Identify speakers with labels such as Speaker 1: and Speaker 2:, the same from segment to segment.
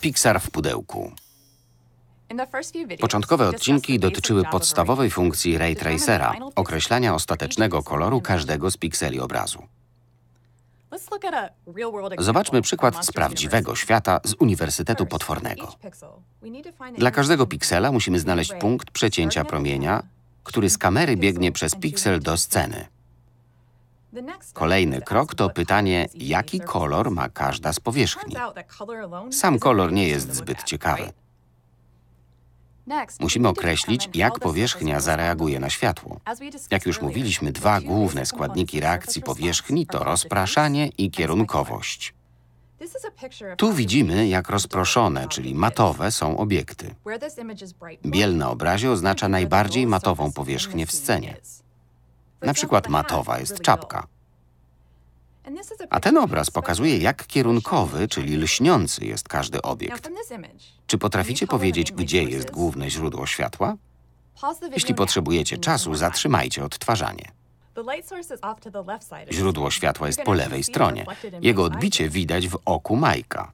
Speaker 1: Pixar w pudełku. Początkowe odcinki dotyczyły podstawowej funkcji ray tracera, określania ostatecznego koloru każdego z pikseli obrazu. Zobaczmy przykład z prawdziwego świata z Uniwersytetu Potwornego. Dla każdego piksela musimy znaleźć punkt przecięcia promienia, który z kamery biegnie przez piksel do sceny. Kolejny krok to pytanie, jaki kolor ma każda z powierzchni. Sam kolor nie jest zbyt ciekawy. Musimy określić, jak powierzchnia zareaguje na światło. Jak już mówiliśmy, dwa główne składniki reakcji powierzchni to rozpraszanie i kierunkowość. Tu widzimy, jak rozproszone, czyli matowe są obiekty. Biel na obrazie oznacza najbardziej matową powierzchnię w scenie. Na przykład matowa jest czapka. A ten obraz pokazuje, jak kierunkowy, czyli lśniący jest każdy obiekt. Czy potraficie powiedzieć, gdzie jest główne źródło światła? Jeśli potrzebujecie czasu, zatrzymajcie odtwarzanie. Źródło światła jest po lewej stronie. Jego odbicie widać w oku Majka.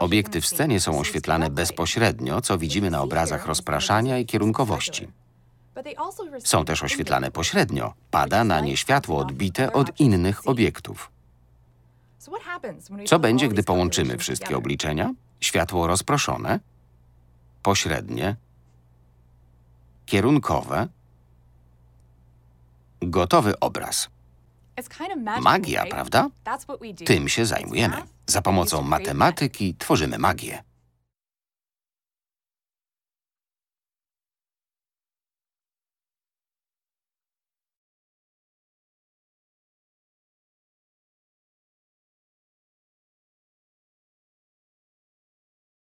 Speaker 1: Obiekty w scenie są oświetlane bezpośrednio, co widzimy na obrazach rozpraszania i kierunkowości. Są też oświetlane pośrednio. Pada na nie światło odbite od innych obiektów. Co będzie, gdy połączymy wszystkie obliczenia? Światło rozproszone, pośrednie, kierunkowe, gotowy obraz. Magia, prawda? Tym się zajmujemy. Za pomocą matematyki tworzymy magię.